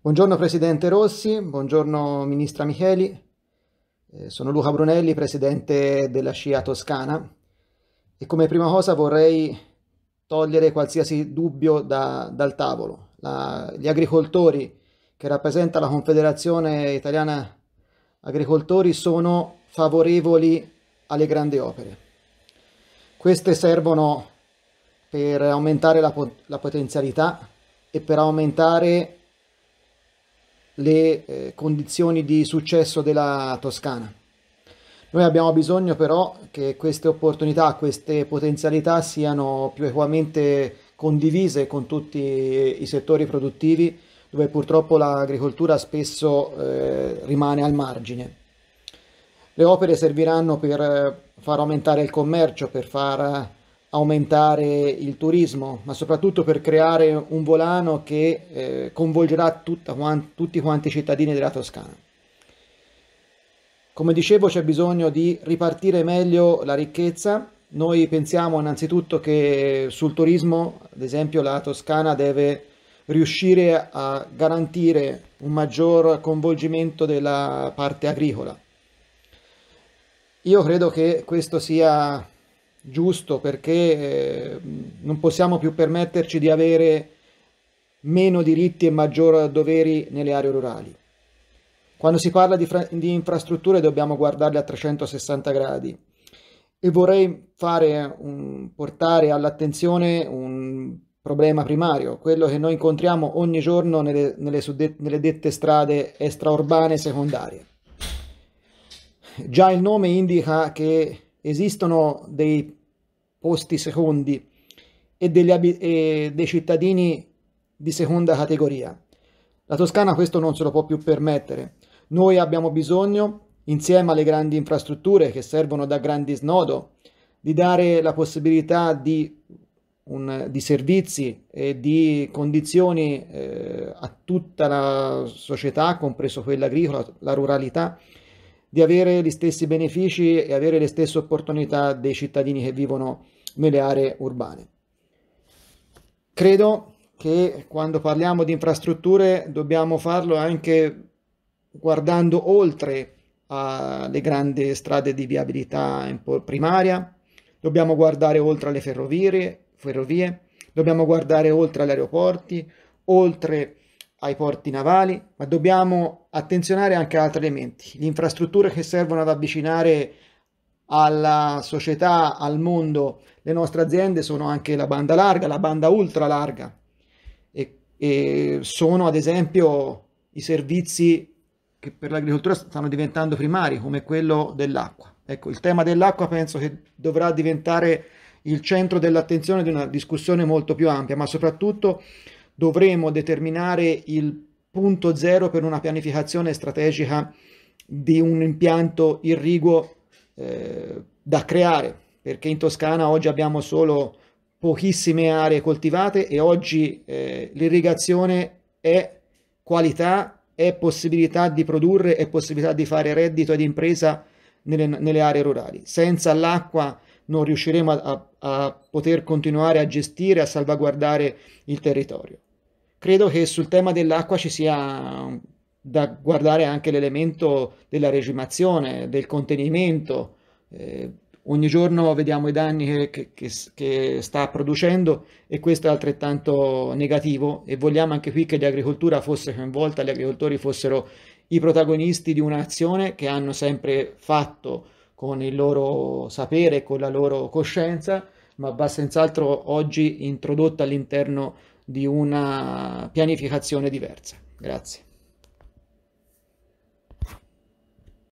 Buongiorno Presidente Rossi, buongiorno Ministra Micheli, eh, sono Luca Brunelli, Presidente della SCIA Toscana e come prima cosa vorrei togliere qualsiasi dubbio da, dal tavolo. La, gli agricoltori che rappresenta la Confederazione Italiana Agricoltori sono favorevoli alle grandi opere. Queste servono per aumentare la, la potenzialità e per aumentare le eh, condizioni di successo della Toscana. Noi abbiamo bisogno però che queste opportunità, queste potenzialità siano più equamente condivise con tutti eh, i settori produttivi dove purtroppo l'agricoltura spesso eh, rimane al margine. Le opere serviranno per eh, far aumentare il commercio, per far aumentare il turismo, ma soprattutto per creare un volano che eh, coinvolgerà tutti quanti i cittadini della Toscana. Come dicevo c'è bisogno di ripartire meglio la ricchezza, noi pensiamo innanzitutto che sul turismo, ad esempio, la Toscana deve riuscire a garantire un maggior coinvolgimento della parte agricola. Io credo che questo sia giusto perché eh, non possiamo più permetterci di avere meno diritti e maggiori doveri nelle aree rurali. Quando si parla di, di, infrastrutture dobbiamo guardarle a 360 gradi e vorrei un, portare all'attenzione un problema primario, quello che noi incontriamo ogni giorno nelle, nelle, nelle dette strade extraurbane secondarie. Già il nome indica che esistono dei posti secondi e, degli e dei cittadini di seconda categoria. La Toscana questo non se lo può più permettere. Noi abbiamo bisogno, insieme alle grandi infrastrutture che servono da grandi snodo, di dare la possibilità di, un, di servizi e di condizioni eh, a tutta la società, compreso quella agricola, la ruralità, di avere gli stessi benefici e avere le stesse opportunità dei cittadini che vivono nelle aree urbane. Credo che quando parliamo di infrastrutture dobbiamo farlo anche guardando oltre alle grandi strade di viabilità primaria, dobbiamo guardare oltre alle ferrovie, ferrovie dobbiamo guardare oltre agli aeroporti, oltre ai porti navali, ma dobbiamo attenzionare anche ad altri elementi, le infrastrutture che servono ad avvicinare alla società, al mondo, le nostre aziende sono anche la banda larga, la banda ultra larga e, e sono ad esempio i servizi che per l'agricoltura stanno diventando primari come quello dell'acqua. Ecco, il tema dell'acqua penso che dovrà diventare il centro dell'attenzione di una discussione molto più ampia, ma soprattutto dovremo determinare il punto zero per una pianificazione strategica di un impianto irriguo eh, da creare, perché in Toscana oggi abbiamo solo pochissime aree coltivate e oggi eh, l'irrigazione è qualità, è possibilità di produrre, è possibilità di fare reddito ed impresa nelle, nelle aree rurali. Senza l'acqua non riusciremo a, a, a poter continuare a gestire, a salvaguardare il territorio credo che sul tema dell'acqua ci sia da guardare anche l'elemento della regimazione, del contenimento. Eh, ogni giorno vediamo i danni che, che, che, sta producendo e questo è altrettanto negativo e vogliamo anche qui che l'agricoltura fosse coinvolta, gli agricoltori fossero i protagonisti di un'azione che hanno sempre fatto con il loro sapere, con la loro coscienza, ma va senz'altro oggi introdotta all'interno di una pianificazione diversa. Grazie.